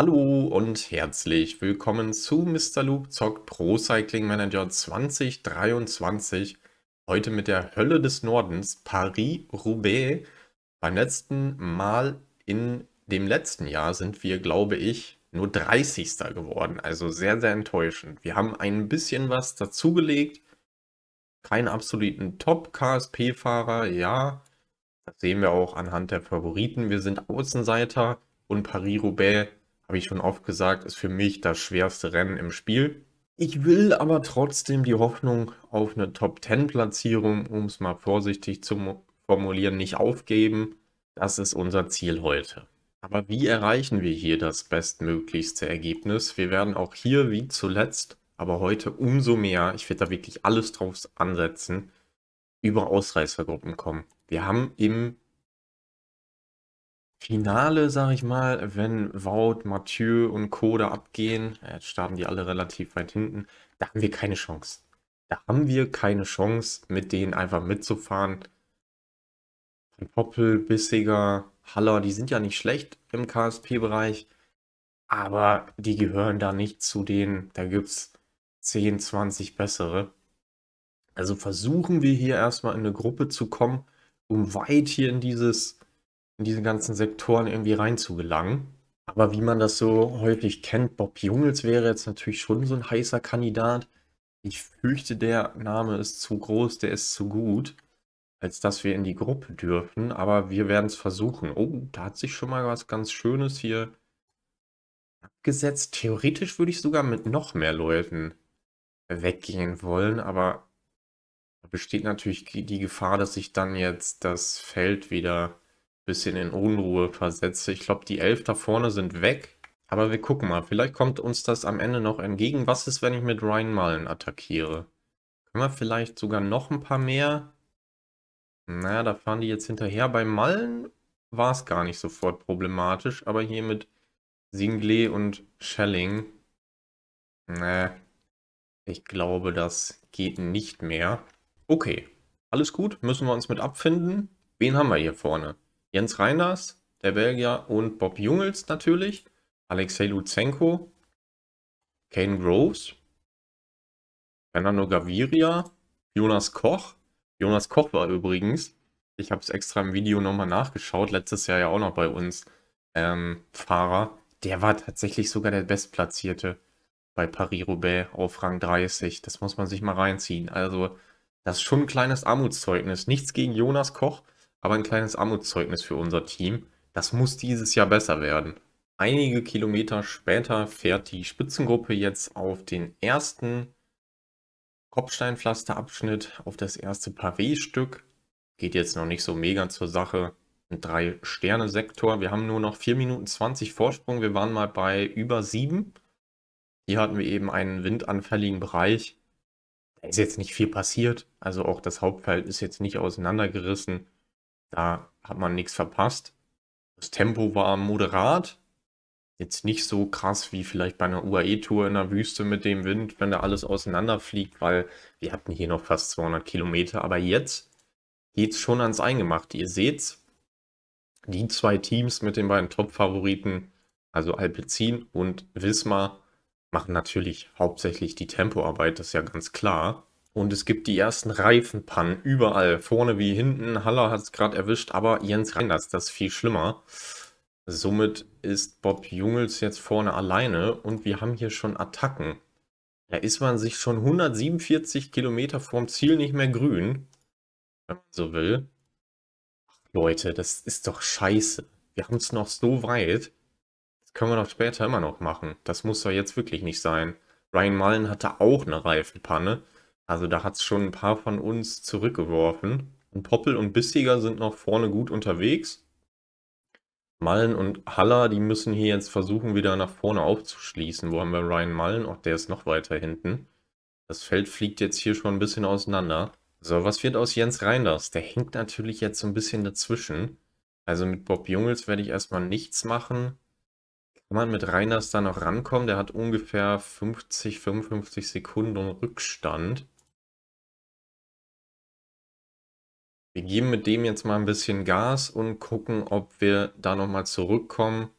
Hallo und herzlich willkommen zu Mr. Loop zockt Pro Cycling Manager 2023. Heute mit der Hölle des Nordens, Paris-Roubaix. Beim letzten Mal in dem letzten Jahr sind wir, glaube ich, nur 30. geworden. Also sehr, sehr enttäuschend. Wir haben ein bisschen was dazugelegt. Keinen absoluten Top-KSP-Fahrer, ja. Das sehen wir auch anhand der Favoriten. Wir sind Außenseiter und Paris-Roubaix habe ich schon oft gesagt, ist für mich das schwerste Rennen im Spiel. Ich will aber trotzdem die Hoffnung auf eine Top-10-Platzierung, um es mal vorsichtig zu formulieren, nicht aufgeben. Das ist unser Ziel heute. Aber wie erreichen wir hier das bestmöglichste Ergebnis? Wir werden auch hier wie zuletzt, aber heute umso mehr, ich werde da wirklich alles drauf ansetzen, über Ausreißergruppen kommen. Wir haben im Finale, sage ich mal, wenn Wout, Mathieu und Koda abgehen, äh, jetzt starten die alle relativ weit hinten, da haben wir keine Chance. Da haben wir keine Chance, mit denen einfach mitzufahren. Von Poppel, Bissiger, Haller, die sind ja nicht schlecht im KSP-Bereich, aber die gehören da nicht zu denen, da gibt es 10, 20 bessere. Also versuchen wir hier erstmal in eine Gruppe zu kommen, um weit hier in dieses in diese ganzen Sektoren irgendwie reinzugelangen. Aber wie man das so häufig kennt, Bob Jungels wäre jetzt natürlich schon so ein heißer Kandidat. Ich fürchte, der Name ist zu groß, der ist zu gut, als dass wir in die Gruppe dürfen. Aber wir werden es versuchen. Oh, da hat sich schon mal was ganz Schönes hier abgesetzt. Theoretisch würde ich sogar mit noch mehr Leuten weggehen wollen, aber da besteht natürlich die Gefahr, dass sich dann jetzt das Feld wieder bisschen in Unruhe versetze. Ich glaube, die elf da vorne sind weg. Aber wir gucken mal. Vielleicht kommt uns das am Ende noch entgegen. Was ist, wenn ich mit Ryan Mullen attackiere? Können wir vielleicht sogar noch ein paar mehr? Naja, da fahren die jetzt hinterher. Bei Mullen war es gar nicht sofort problematisch. Aber hier mit Singlet und Schelling. Nee, ich glaube, das geht nicht mehr. Okay, alles gut, müssen wir uns mit abfinden. Wen haben wir hier vorne? Jens Reinders, der Belgier und Bob Jungels natürlich, Alexei Lutsenko, Kane Groves, Fernando Gaviria, Jonas Koch. Jonas Koch war übrigens, ich habe es extra im Video nochmal nachgeschaut, letztes Jahr ja auch noch bei uns, ähm, Fahrer. Der war tatsächlich sogar der Bestplatzierte bei Paris-Roubaix auf Rang 30. Das muss man sich mal reinziehen. Also, das ist schon ein kleines Armutszeugnis. Nichts gegen Jonas Koch, aber ein kleines Armutszeugnis für unser Team. Das muss dieses Jahr besser werden. Einige Kilometer später fährt die Spitzengruppe jetzt auf den ersten Kopfsteinpflasterabschnitt, auf das erste Pavé-Stück. Geht jetzt noch nicht so mega zur Sache. Ein 3-Sterne-Sektor. Wir haben nur noch 4 Minuten 20 Vorsprung. Wir waren mal bei über 7. Hier hatten wir eben einen windanfälligen Bereich. Da ist jetzt nicht viel passiert. Also auch das Hauptfeld ist jetzt nicht auseinandergerissen. Da hat man nichts verpasst. Das Tempo war moderat. Jetzt nicht so krass wie vielleicht bei einer UAE-Tour in der Wüste mit dem Wind, wenn da alles auseinanderfliegt, weil wir hatten hier noch fast 200 Kilometer. Aber jetzt geht es schon ans Eingemachte. Ihr seht's, die zwei Teams mit den beiden Top-Favoriten, also Alpecin und Wismar, machen natürlich hauptsächlich die Tempoarbeit, das ist ja ganz klar. Und es gibt die ersten Reifenpannen überall, vorne wie hinten. Haller hat es gerade erwischt, aber Jens Reiners, das ist viel schlimmer. Somit ist Bob Jungels jetzt vorne alleine und wir haben hier schon Attacken. Da ist man sich schon 147 Kilometer vorm Ziel nicht mehr grün, wenn man so will. Ach, Leute, das ist doch scheiße. Wir haben es noch so weit. Das können wir doch später immer noch machen. Das muss doch jetzt wirklich nicht sein. Ryan Mullen hatte auch eine Reifenpanne. Also da hat es schon ein paar von uns zurückgeworfen. Und Poppel und Bissiger sind noch vorne gut unterwegs. Mallen und Haller, die müssen hier jetzt versuchen, wieder nach vorne aufzuschließen. Wo haben wir Ryan Mallen? Auch der ist noch weiter hinten. Das Feld fliegt jetzt hier schon ein bisschen auseinander. So, was wird aus Jens Reinders? Der hängt natürlich jetzt so ein bisschen dazwischen. Also mit Bob Jungels werde ich erstmal nichts machen. Kann man mit Reinders da noch rankommen? Der hat ungefähr 50, 55 Sekunden Rückstand. wir geben mit dem jetzt mal ein bisschen Gas und gucken, ob wir da nochmal zurückkommen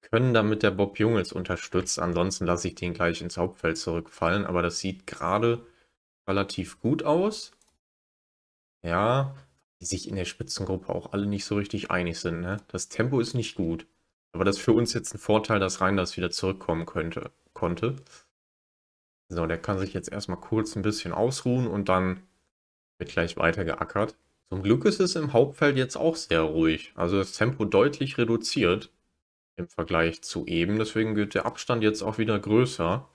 können, damit der Bob Jungels unterstützt. Ansonsten lasse ich den gleich ins Hauptfeld zurückfallen, aber das sieht gerade relativ gut aus. Ja, die sich in der Spitzengruppe auch alle nicht so richtig einig sind. Ne? Das Tempo ist nicht gut. Aber das ist für uns jetzt ein Vorteil, dass Reinders wieder zurückkommen könnte, konnte. So, der kann sich jetzt erstmal kurz ein bisschen ausruhen und dann wird gleich weiter geackert. Zum Glück ist es im Hauptfeld jetzt auch sehr ruhig. Also das Tempo deutlich reduziert im Vergleich zu eben. Deswegen wird der Abstand jetzt auch wieder größer.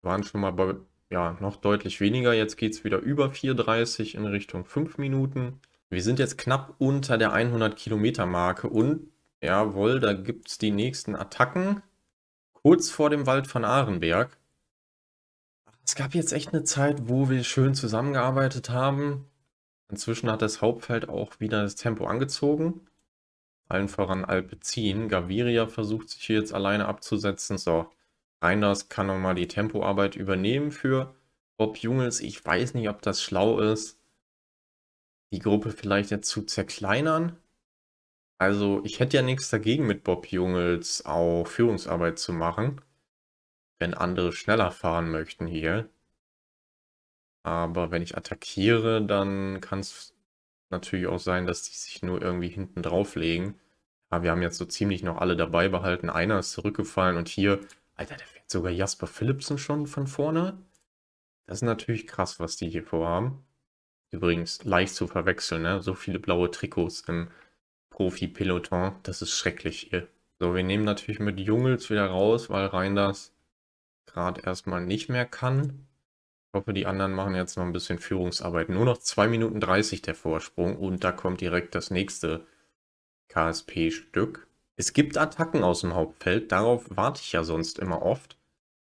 Wir waren schon mal bei, ja, noch deutlich weniger. Jetzt geht es wieder über 4,30 in Richtung 5 Minuten. Wir sind jetzt knapp unter der 100 Kilometer Marke und jawohl, da gibt es die nächsten Attacken. Kurz vor dem Wald von Ahrenberg. Es gab jetzt echt eine Zeit, wo wir schön zusammengearbeitet haben. Inzwischen hat das Hauptfeld auch wieder das Tempo angezogen. Allen voran Alpecin. Gaviria versucht sich hier jetzt alleine abzusetzen. So, Reinders kann nochmal die Tempoarbeit übernehmen für Bob Jungels. Ich weiß nicht, ob das schlau ist, die Gruppe vielleicht jetzt zu zerkleinern. Also ich hätte ja nichts dagegen, mit Bob Jungels auch Führungsarbeit zu machen, wenn andere schneller fahren möchten hier. Aber wenn ich attackiere, dann kann es natürlich auch sein, dass die sich nur irgendwie hinten drauflegen. Aber wir haben jetzt so ziemlich noch alle dabei behalten. Einer ist zurückgefallen und hier, Alter, der fährt sogar Jasper Philipsen schon von vorne. Das ist natürlich krass, was die hier vorhaben. Übrigens, leicht zu verwechseln, ne? So viele blaue Trikots im Profi-Peloton. Das ist schrecklich hier. So, wir nehmen natürlich mit Jungels wieder raus, weil Reinders gerade erstmal nicht mehr kann. Ich hoffe, die anderen machen jetzt noch ein bisschen Führungsarbeit. Nur noch 2 Minuten 30 der Vorsprung und da kommt direkt das nächste KSP-Stück. Es gibt Attacken aus dem Hauptfeld, darauf warte ich ja sonst immer oft.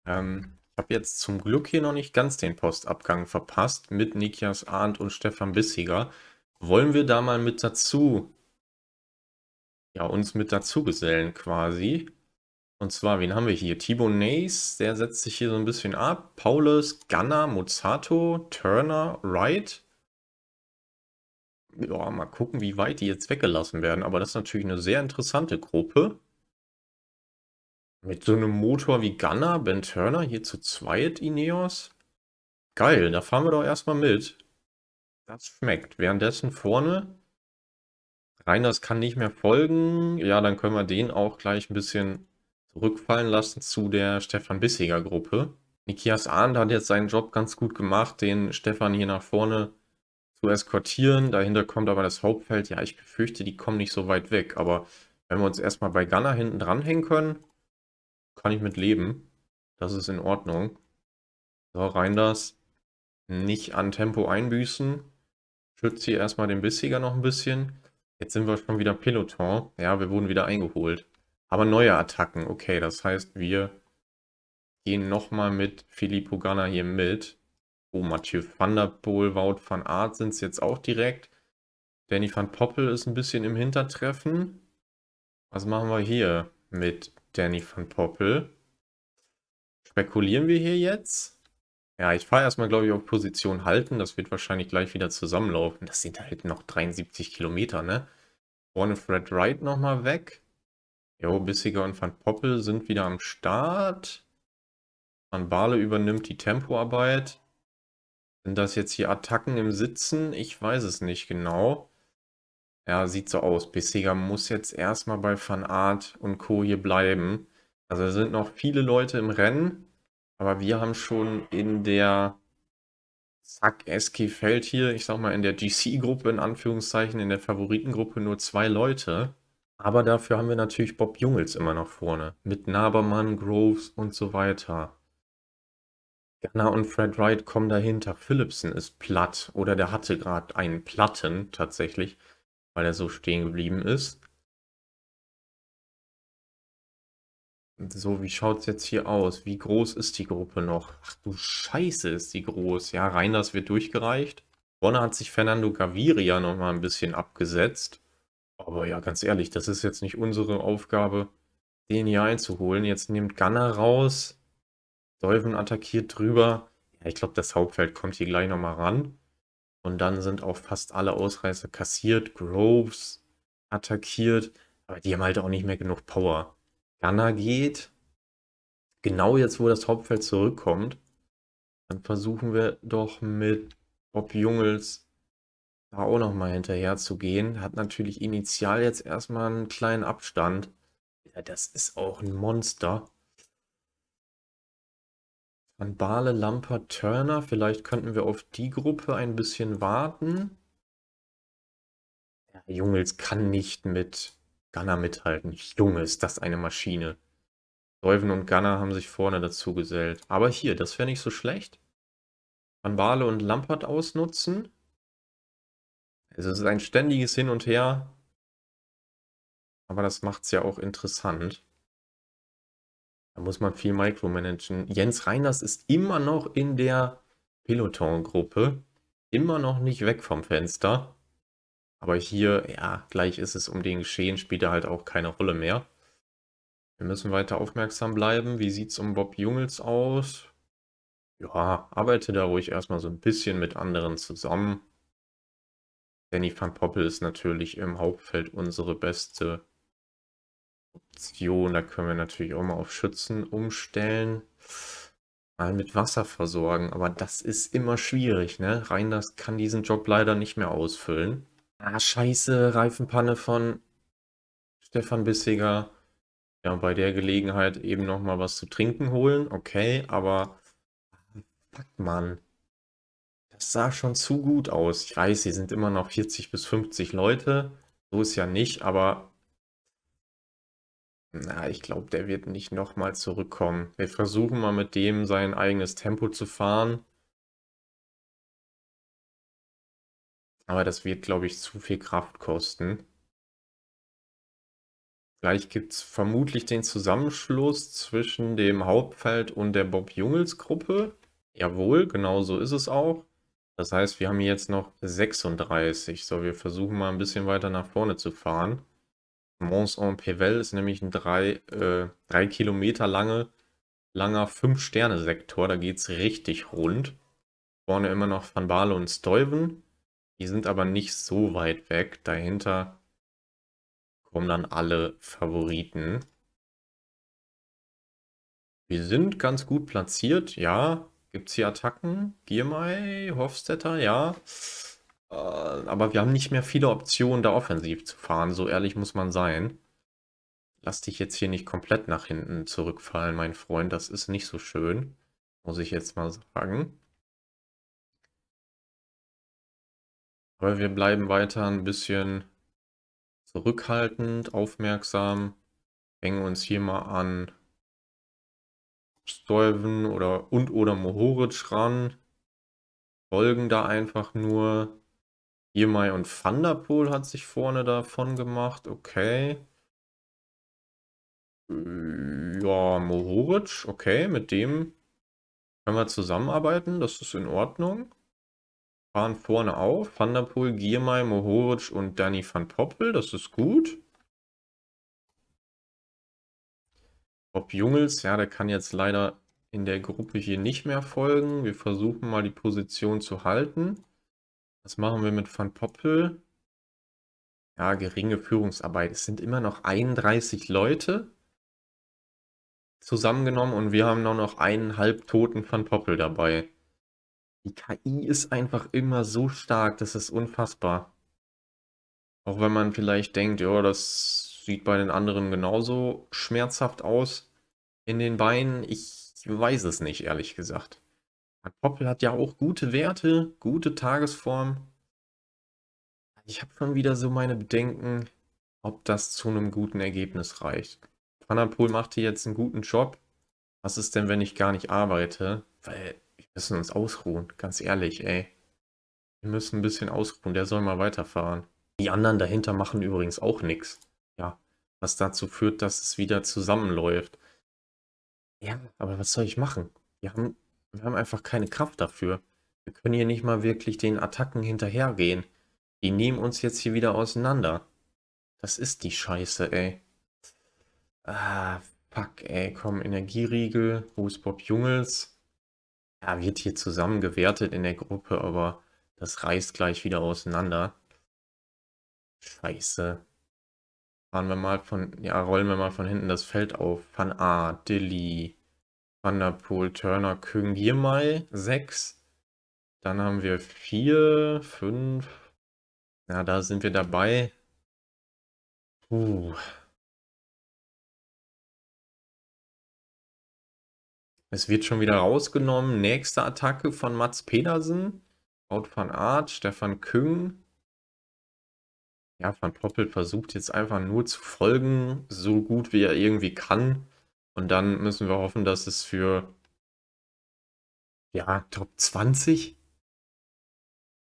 Ähm, ich habe jetzt zum Glück hier noch nicht ganz den Postabgang verpasst mit Nikias Arndt und Stefan Bissiger. Wollen wir da mal mit dazu, ja, uns mit dazu gesellen quasi. Und zwar, wen haben wir hier? Thibaut Nays, der setzt sich hier so ein bisschen ab. Paulus, Gunner, Mozzato, Turner, Wright. Ja, mal gucken, wie weit die jetzt weggelassen werden. Aber das ist natürlich eine sehr interessante Gruppe. Mit so einem Motor wie Gunner, Ben Turner, hier zu zweit, Ineos. Geil, da fahren wir doch erstmal mit. Das schmeckt. Währenddessen vorne, Reiners kann nicht mehr folgen. Ja, dann können wir den auch gleich ein bisschen zurückfallen lassen zu der Stefan Bissiger Gruppe. Nikias Ahnd hat jetzt seinen Job ganz gut gemacht, den Stefan hier nach vorne zu eskortieren. Dahinter kommt aber das Hauptfeld. Ja, ich befürchte, die kommen nicht so weit weg. Aber wenn wir uns erstmal bei Gunner hinten dranhängen können, kann ich mit leben. Das ist in Ordnung. So, rein das. Nicht an Tempo einbüßen. Schützt hier erstmal den Bissiger noch ein bisschen. Jetzt sind wir schon wieder Peloton. Ja, wir wurden wieder eingeholt. Aber neue Attacken, okay, das heißt, wir gehen nochmal mit Filippo Ganna hier mit. Oh, Mathieu van der Poel, Wout van Aert sind es jetzt auch direkt. Danny van Poppel ist ein bisschen im Hintertreffen. Was machen wir hier mit Danny van Poppel? Spekulieren wir hier jetzt? Ja, ich fahre erstmal, glaube ich, auf Position halten. Das wird wahrscheinlich gleich wieder zusammenlaufen. Das sind halt noch 73 Kilometer, ne? Vorne Fred Wright nochmal weg. Jo, Bissiger und Van Poppel sind wieder am Start. Van Bale übernimmt die Tempoarbeit. Sind das jetzt hier Attacken im Sitzen? Ich weiß es nicht genau. Ja, sieht so aus. Bissiger muss jetzt erstmal bei Van Art und Co. hier bleiben. Also sind noch viele Leute im Rennen. Aber wir haben schon in der Zack Eski Feld hier, ich sag mal in der GC-Gruppe in Anführungszeichen, in der Favoritengruppe nur zwei Leute. Aber dafür haben wir natürlich Bob Jungels immer noch vorne. Mit Nabermann, Groves und so weiter. Gunner und Fred Wright kommen dahinter. Phillipsen ist platt. Oder der hatte gerade einen Platten tatsächlich, weil er so stehen geblieben ist. So, wie schaut es jetzt hier aus? Wie groß ist die Gruppe noch? Ach du Scheiße, ist die groß. Ja, Reiners wird durchgereicht. Bonner hat sich Fernando Gaviria nochmal ein bisschen abgesetzt. Aber ja, ganz ehrlich, das ist jetzt nicht unsere Aufgabe, den hier einzuholen. Jetzt nimmt Gunner raus. Dolven attackiert drüber. Ja, ich glaube, das Hauptfeld kommt hier gleich nochmal ran. Und dann sind auch fast alle Ausreißer kassiert. Groves attackiert. Aber die haben halt auch nicht mehr genug Power. Gunner geht. Genau jetzt, wo das Hauptfeld zurückkommt. Dann versuchen wir doch mit Bob Jungels da auch nochmal hinterher zu gehen, hat natürlich initial jetzt erstmal einen kleinen Abstand. Ja, das ist auch ein Monster. An Bale, Lampert, Turner. Vielleicht könnten wir auf die Gruppe ein bisschen warten. Ja, Jungels kann nicht mit Gunner mithalten. Junge, ist das eine Maschine. Leuven und Gunner haben sich vorne dazu gesellt. Aber hier, das wäre nicht so schlecht. An Bale und Lampert ausnutzen. Also es ist ein ständiges Hin und Her. Aber das macht es ja auch interessant. Da muss man viel micromanagen. Jens Reiners ist immer noch in der Peloton-Gruppe. Immer noch nicht weg vom Fenster. Aber hier, ja, gleich ist es um den Geschehen, spielt er halt auch keine Rolle mehr. Wir müssen weiter aufmerksam bleiben. Wie sieht es um Bob Jungels aus? Ja, arbeite da ruhig erstmal so ein bisschen mit anderen zusammen. Danny van Poppel ist natürlich im Hauptfeld unsere beste Option. Da können wir natürlich auch mal auf Schützen umstellen. Mal mit Wasser versorgen. Aber das ist immer schwierig, ne? Reinders kann diesen Job leider nicht mehr ausfüllen. Ah, scheiße, Reifenpanne von Stefan Bissiger. Ja, bei der Gelegenheit eben nochmal was zu trinken holen. Okay, aber fuck, Mann sah schon zu gut aus. Ich weiß, sie sind immer noch 40 bis 50 Leute. So ist ja nicht, aber na, ich glaube, der wird nicht nochmal zurückkommen. Wir versuchen mal mit dem sein eigenes Tempo zu fahren. Aber das wird, glaube ich, zu viel Kraft kosten. Gleich gibt es vermutlich den Zusammenschluss zwischen dem Hauptfeld und der Bob-Jungels-Gruppe. Jawohl, genau so ist es auch. Das heißt, wir haben jetzt noch 36. So, wir versuchen mal ein bisschen weiter nach vorne zu fahren. Mons en Pével ist nämlich ein 3 äh, Kilometer lange, langer 5-Sterne-Sektor. Da geht es richtig rund. Vorne immer noch Van Baale und Steuven. Die sind aber nicht so weit weg. Dahinter kommen dann alle Favoriten. Wir sind ganz gut platziert, ja. Gibt es hier Attacken? Giermai, Hofstetter, ja. Äh, aber wir haben nicht mehr viele Optionen, da offensiv zu fahren. So ehrlich muss man sein. Lass dich jetzt hier nicht komplett nach hinten zurückfallen, mein Freund. Das ist nicht so schön. Muss ich jetzt mal sagen. Aber wir bleiben weiter ein bisschen zurückhaltend, aufmerksam. Hängen uns hier mal an Stolven oder und oder Mohoric ran. Folgen da einfach nur. Jemai und Thunderpool hat sich vorne davon gemacht. Okay. Äh, ja, Mohoric, okay, mit dem können wir zusammenarbeiten. Das ist in Ordnung. Fahren vorne auf. Thunderpool, Giermai, Mohoric und Danny van Poppel. Das ist gut. Bob Jungels, ja, der kann jetzt leider in der Gruppe hier nicht mehr folgen. Wir versuchen mal die Position zu halten. Was machen wir mit Van Poppel? Ja, geringe Führungsarbeit. Es sind immer noch 31 Leute zusammengenommen und wir haben nur noch einen halbtoten Van Poppel dabei. Die KI ist einfach immer so stark, das ist unfassbar. Auch wenn man vielleicht denkt, ja, das sieht bei den anderen genauso schmerzhaft aus in den Beinen. Ich weiß es nicht, ehrlich gesagt. Poppel hat ja auch gute Werte, gute Tagesform. Ich habe schon wieder so meine Bedenken, ob das zu einem guten Ergebnis reicht. Panapol macht hier jetzt einen guten Job. Was ist denn, wenn ich gar nicht arbeite? Weil wir müssen uns ausruhen, ganz ehrlich, ey. Wir müssen ein bisschen ausruhen, der soll mal weiterfahren. Die anderen dahinter machen übrigens auch nichts was dazu führt, dass es wieder zusammenläuft. Ja, aber was soll ich machen? Wir haben, wir haben einfach keine Kraft dafür. Wir können hier nicht mal wirklich den Attacken hinterhergehen. Die nehmen uns jetzt hier wieder auseinander. Das ist die Scheiße, ey. Ah, fuck, ey. Komm, Energieriegel. Wo ist Bob Jungels? Ja, wird hier zusammen gewertet in der Gruppe, aber das reißt gleich wieder auseinander. Scheiße fahren wir mal von, ja, rollen wir mal von hinten das Feld auf. Van A, Dilly, Van der Poel, Turner, Küng, hier mal 6. Dann haben wir 4, 5. Ja, da sind wir dabei. Puh. Es wird schon wieder rausgenommen. Nächste Attacke von Mats Pedersen. Out van Art, Stefan Küng ja, Japan Poppel versucht jetzt einfach nur zu folgen, so gut wie er irgendwie kann. Und dann müssen wir hoffen, dass es für ja, Top 20.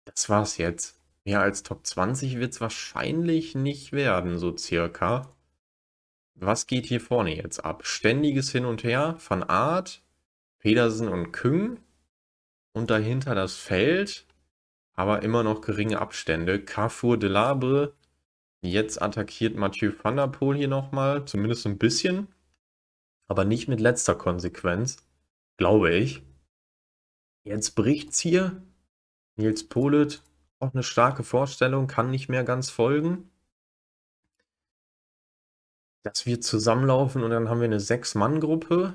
Das war's jetzt. Mehr als Top 20 wird es wahrscheinlich nicht werden, so circa. Was geht hier vorne jetzt ab? Ständiges Hin und Her von Art, Pedersen und Küng. Und dahinter das Feld, aber immer noch geringe Abstände. Carrefour de Labre, Jetzt attackiert Mathieu van der Poel hier nochmal, zumindest ein bisschen, aber nicht mit letzter Konsequenz, glaube ich. Jetzt bricht es hier. Nils Polit, auch eine starke Vorstellung, kann nicht mehr ganz folgen. Dass wir zusammenlaufen und dann haben wir eine Sechs-Mann-Gruppe.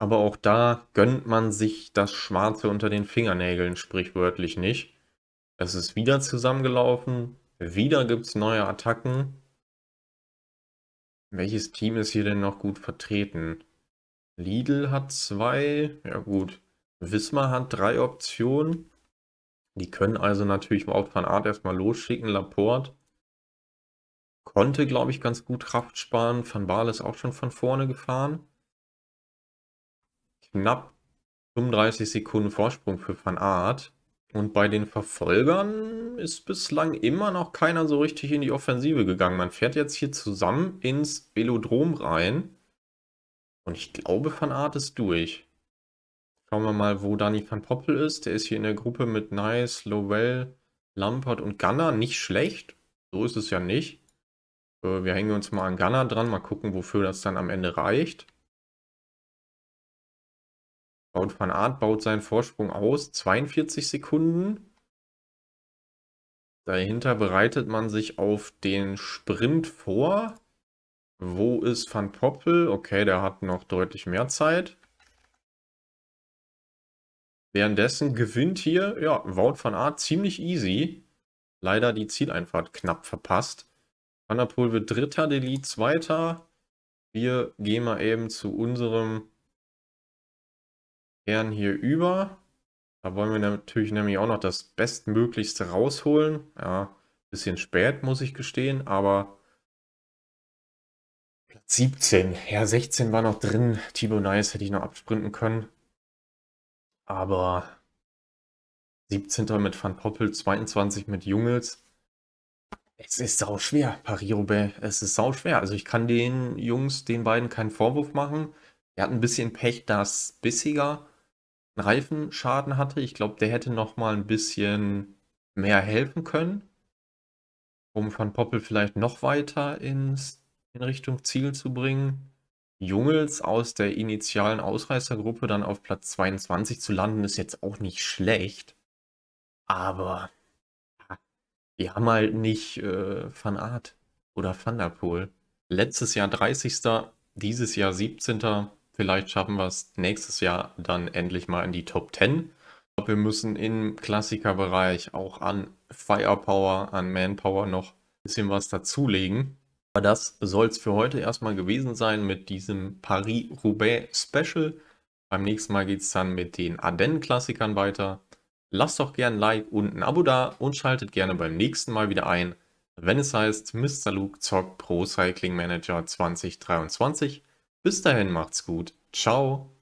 Aber auch da gönnt man sich das Schwarze unter den Fingernägeln sprichwörtlich nicht. Es ist wieder zusammengelaufen. Wieder gibt es neue Attacken. Welches Team ist hier denn noch gut vertreten? Lidl hat zwei. Ja gut. Wismar hat drei Optionen. Die können also natürlich überhaupt Van Art erstmal losschicken. Laporte konnte, glaube ich, ganz gut Kraft sparen. Van Baal ist auch schon von vorne gefahren. Knapp 35 Sekunden Vorsprung für Van Aert. Und bei den Verfolgern ist bislang immer noch keiner so richtig in die Offensive gegangen. Man fährt jetzt hier zusammen ins Velodrom rein. Und ich glaube, Van Art ist durch. Schauen wir mal, wo Danny van Poppel ist. Der ist hier in der Gruppe mit Nice, Lowell, Lampert und Gunner. Nicht schlecht. So ist es ja nicht. Äh, wir hängen uns mal an Gunner dran, mal gucken, wofür das dann am Ende reicht. Wout van Aert baut seinen Vorsprung aus. 42 Sekunden. Dahinter bereitet man sich auf den Sprint vor. Wo ist Van Poppel? Okay, der hat noch deutlich mehr Zeit. Währenddessen gewinnt hier, ja, Wout van Aert ziemlich easy. Leider die Zieleinfahrt knapp verpasst. Van der Poel wird Dritter, Deli Zweiter. Wir gehen mal eben zu unserem Kern hier über. Da wollen wir natürlich nämlich auch noch das Bestmöglichste rausholen. Ja, bisschen spät, muss ich gestehen, aber 17. Ja, 16 war noch drin. Thibaut Nice hätte ich noch absprinten können. Aber 17. mit Van Poppel, 22 mit Jungels. Es ist sau schwer, Paris-Roubaix. Es ist sau schwer. Also ich kann den Jungs, den beiden keinen Vorwurf machen. Er hat ein bisschen Pech, dass Bissiger Reifenschaden hatte. Ich glaube, der hätte noch mal ein bisschen mehr helfen können, um Van Poppel vielleicht noch weiter ins, in Richtung Ziel zu bringen. Jungels aus der initialen Ausreißergruppe dann auf Platz 22 zu landen, ist jetzt auch nicht schlecht. Aber wir haben halt nicht äh, Van Art oder Van der Letztes Jahr 30. Dieses Jahr 17. Vielleicht schaffen wir es nächstes Jahr dann endlich mal in die Top 10. Wir müssen im Klassikerbereich auch an Firepower, an Manpower noch ein bisschen was dazulegen. Aber das soll es für heute erstmal gewesen sein mit diesem Paris-Roubaix-Special. Beim nächsten Mal geht es dann mit den Ardennen-Klassikern weiter. Lasst doch gerne ein Like und ein Abo da und schaltet gerne beim nächsten Mal wieder ein, wenn es heißt Mr. Luke zockt Pro Cycling Manager 2023. Bis dahin macht's gut. Ciao.